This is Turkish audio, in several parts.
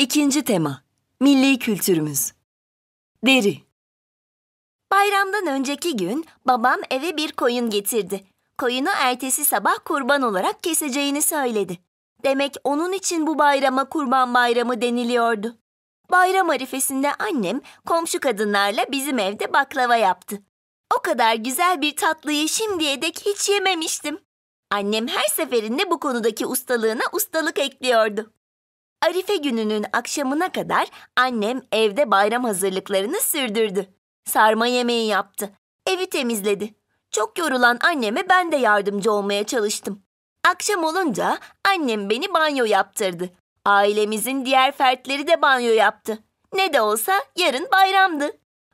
İkinci tema, milli kültürümüz. Deri. Bayramdan önceki gün babam eve bir koyun getirdi. Koyunu ertesi sabah kurban olarak keseceğini söyledi. Demek onun için bu bayrama kurban bayramı deniliyordu. Bayram arifesinde annem komşu kadınlarla bizim evde baklava yaptı. O kadar güzel bir tatlıyı şimdiye dek hiç yememiştim. Annem her seferinde bu konudaki ustalığına ustalık ekliyordu. Arife gününün akşamına kadar annem evde bayram hazırlıklarını sürdürdü. Sarma yemeği yaptı. Evi temizledi. Çok yorulan anneme ben de yardımcı olmaya çalıştım. Akşam olunca annem beni banyo yaptırdı. Ailemizin diğer fertleri de banyo yaptı. Ne de olsa yarın bayramdı.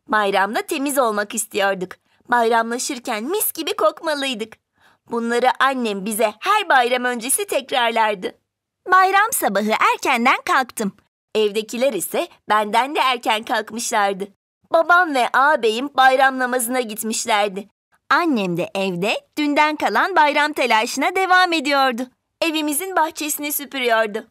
Bayramda temiz olmak istiyorduk. Bayramlaşırken mis gibi kokmalıydık. Bunları annem bize her bayram öncesi tekrarlardı. Bayram sabahı erkenden kalktım. Evdekiler ise benden de erken kalkmışlardı. Babam ve ağabeyim bayram namazına gitmişlerdi. Annem de evde dünden kalan bayram telaşına devam ediyordu. Evimizin bahçesini süpürüyordu.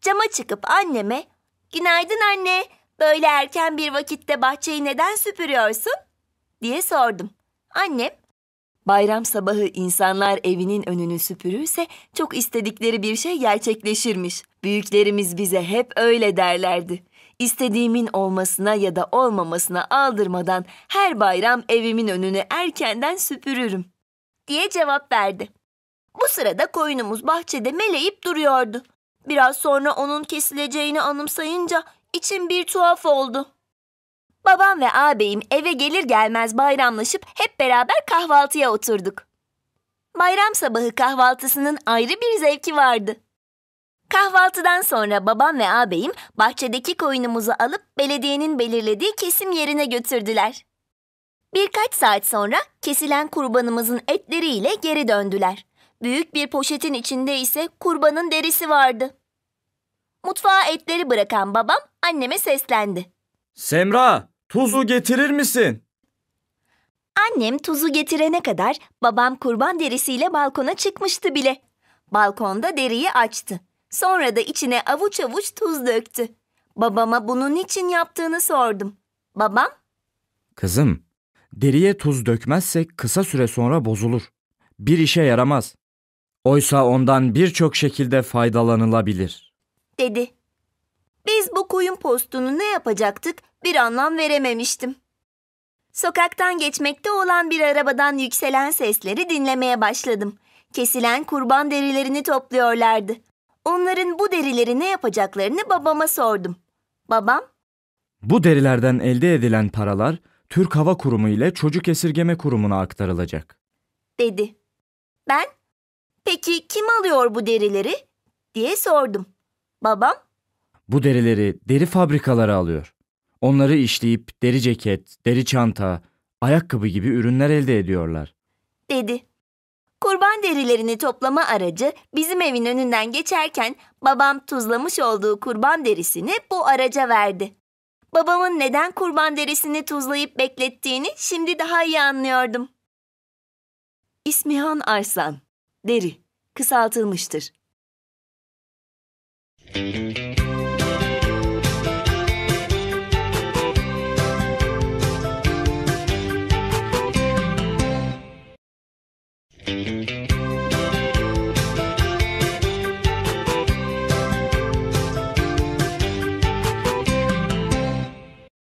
Cama çıkıp anneme, ''Günaydın anne, böyle erken bir vakitte bahçeyi neden süpürüyorsun?'' diye sordum. Annem, Bayram sabahı insanlar evinin önünü süpürürse çok istedikleri bir şey gerçekleşirmiş. Büyüklerimiz bize hep öyle derlerdi. İstediğimin olmasına ya da olmamasına aldırmadan her bayram evimin önünü erkenden süpürürüm." diye cevap verdi. Bu sırada koyunumuz bahçede meleyip duruyordu. Biraz sonra onun kesileceğini anımsayınca içim bir tuhaf oldu. Babam ve ağabeyim eve gelir gelmez bayramlaşıp hep beraber kahvaltıya oturduk. Bayram sabahı kahvaltısının ayrı bir zevki vardı. Kahvaltıdan sonra babam ve ağabeyim bahçedeki koyunumuzu alıp belediyenin belirlediği kesim yerine götürdüler. Birkaç saat sonra kesilen kurbanımızın etleriyle geri döndüler. Büyük bir poşetin içinde ise kurbanın derisi vardı. Mutfağa etleri bırakan babam anneme seslendi. Semra, Tuzu getirir misin? Annem tuzu getirene kadar babam kurban derisiyle balkona çıkmıştı bile. Balkonda deriyi açtı. Sonra da içine avuç avuç tuz döktü. Babama bunun için yaptığını sordum. Babam? Kızım, deriye tuz dökmezsek kısa süre sonra bozulur. Bir işe yaramaz. Oysa ondan birçok şekilde faydalanılabilir. Dedi. Biz bu koyun postunu ne yapacaktık bir anlam verememiştim. Sokaktan geçmekte olan bir arabadan yükselen sesleri dinlemeye başladım. Kesilen kurban derilerini topluyorlardı. Onların bu derileri ne yapacaklarını babama sordum. Babam? Bu derilerden elde edilen paralar Türk Hava Kurumu ile Çocuk Esirgeme Kurumu'na aktarılacak. Dedi. Ben? Peki kim alıyor bu derileri? diye sordum. Babam? Bu derileri deri fabrikaları alıyor. Onları işleyip deri ceket, deri çanta, ayakkabı gibi ürünler elde ediyorlar. Dedi. Kurban derilerini toplama aracı bizim evin önünden geçerken babam tuzlamış olduğu kurban derisini bu araca verdi. Babamın neden kurban derisini tuzlayıp beklettiğini şimdi daha iyi anlıyordum. İsmihan Arslan Deri kısaltılmıştır.